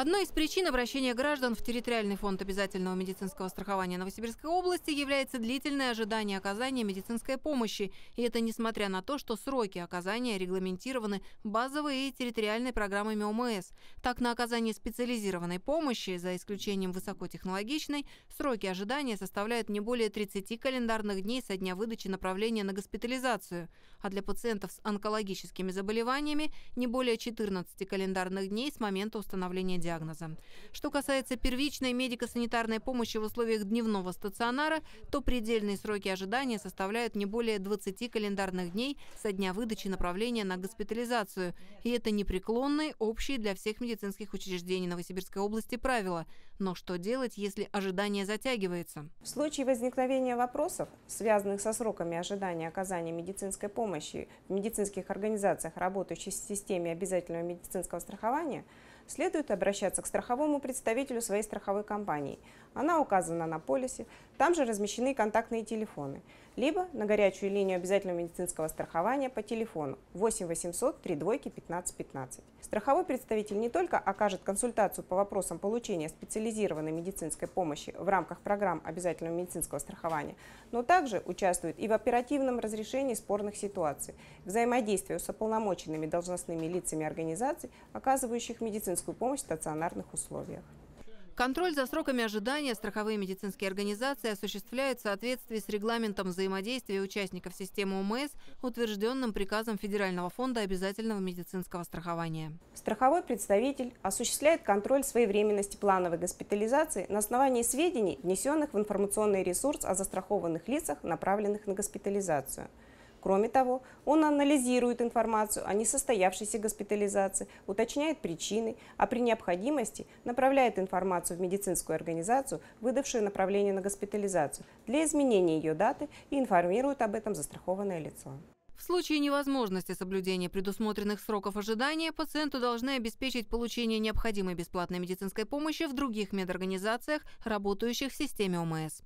Одной из причин обращения граждан в территориальный фонд обязательного медицинского страхования Новосибирской области является длительное ожидание оказания медицинской помощи. И это несмотря на то, что сроки оказания регламентированы базовой и территориальной программами ОМС. Так, на оказание специализированной помощи, за исключением высокотехнологичной, сроки ожидания составляют не более 30 календарных дней со дня выдачи направления на госпитализацию, а для пациентов с онкологическими заболеваниями не более 14 календарных дней с момента установления диагноза диагноза. Что касается первичной медико-санитарной помощи в условиях дневного стационара, то предельные сроки ожидания составляют не более 20 календарных дней со дня выдачи направления на госпитализацию. И это непреклонные, общие для всех медицинских учреждений Новосибирской области правила. Но что делать, если ожидание затягивается? В случае возникновения вопросов, связанных со сроками ожидания оказания медицинской помощи в медицинских организациях, работающих в системе обязательного медицинского страхования, следует обращаться к страховому представителю своей страховой компании. Она указана на полисе, там же размещены контактные телефоны. Либо на горячую линию обязательного медицинского страхования по телефону 8 800 3 двойки 15 15. Страховой представитель не только окажет консультацию по вопросам получения специализированной медицинской помощи в рамках программ обязательного медицинского страхования, но также участвует и в оперативном разрешении спорных ситуаций, взаимодействию с ополномоченными должностными лицами организаций, оказывающих медицинскую помощь в стационарных условиях. Контроль за сроками ожидания страховые медицинские организации осуществляют в соответствии с регламентом взаимодействия участников системы ОМС, утвержденным приказом Федерального фонда обязательного медицинского страхования. Страховой представитель осуществляет контроль своевременности плановой госпитализации на основании сведений, внесенных в информационный ресурс о застрахованных лицах, направленных на госпитализацию – Кроме того, он анализирует информацию о несостоявшейся госпитализации, уточняет причины, а при необходимости направляет информацию в медицинскую организацию, выдавшую направление на госпитализацию, для изменения ее даты и информирует об этом застрахованное лицо. В случае невозможности соблюдения предусмотренных сроков ожидания, пациенту должны обеспечить получение необходимой бесплатной медицинской помощи в других медорганизациях, работающих в системе ОМС.